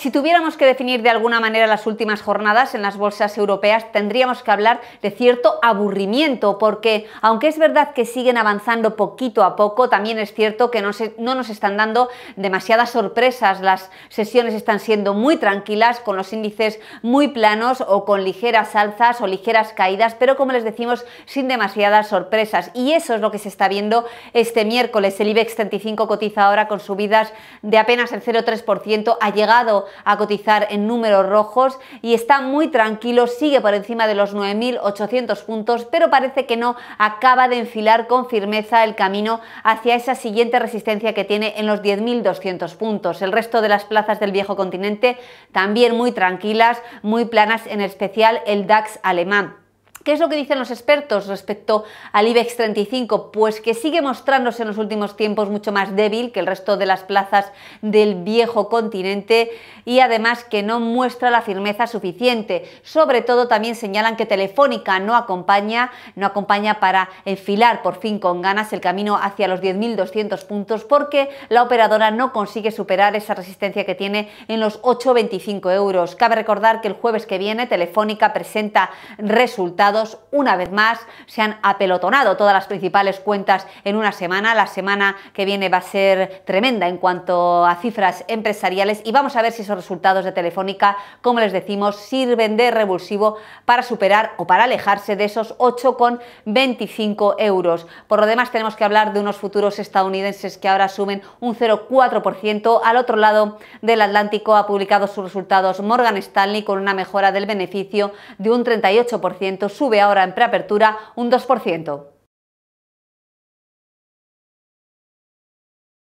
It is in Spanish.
Si tuviéramos que definir de alguna manera las últimas jornadas en las bolsas europeas, tendríamos que hablar de cierto aburrimiento, porque aunque es verdad que siguen avanzando poquito a poco, también es cierto que no, no nos están dando demasiadas sorpresas. Las sesiones están siendo muy tranquilas, con los índices muy planos o con ligeras alzas o ligeras caídas, pero como les decimos, sin demasiadas sorpresas. Y eso es lo que se está viendo este miércoles. El IBEX 35 cotiza ahora con subidas de apenas el 0,3%, ha llegado a cotizar en números rojos y está muy tranquilo, sigue por encima de los 9.800 puntos, pero parece que no acaba de enfilar con firmeza el camino hacia esa siguiente resistencia que tiene en los 10.200 puntos. El resto de las plazas del viejo continente también muy tranquilas, muy planas, en especial el DAX alemán. ¿Qué es lo que dicen los expertos respecto al IBEX 35? Pues que sigue mostrándose en los últimos tiempos mucho más débil que el resto de las plazas del viejo continente y además que no muestra la firmeza suficiente. Sobre todo también señalan que Telefónica no acompaña, no acompaña para enfilar por fin con ganas el camino hacia los 10.200 puntos porque la operadora no consigue superar esa resistencia que tiene en los 8,25 euros. Cabe recordar que el jueves que viene Telefónica presenta resultados una vez más. Se han apelotonado todas las principales cuentas en una semana. La semana que viene va a ser tremenda en cuanto a cifras empresariales y vamos a ver si esos resultados de Telefónica, como les decimos, sirven de revulsivo para superar o para alejarse de esos 8,25 euros. Por lo demás tenemos que hablar de unos futuros estadounidenses que ahora suben un 0,4%. Al otro lado del Atlántico ha publicado sus resultados Morgan Stanley con una mejora del beneficio de un 38%, sube ahora en preapertura un 2%.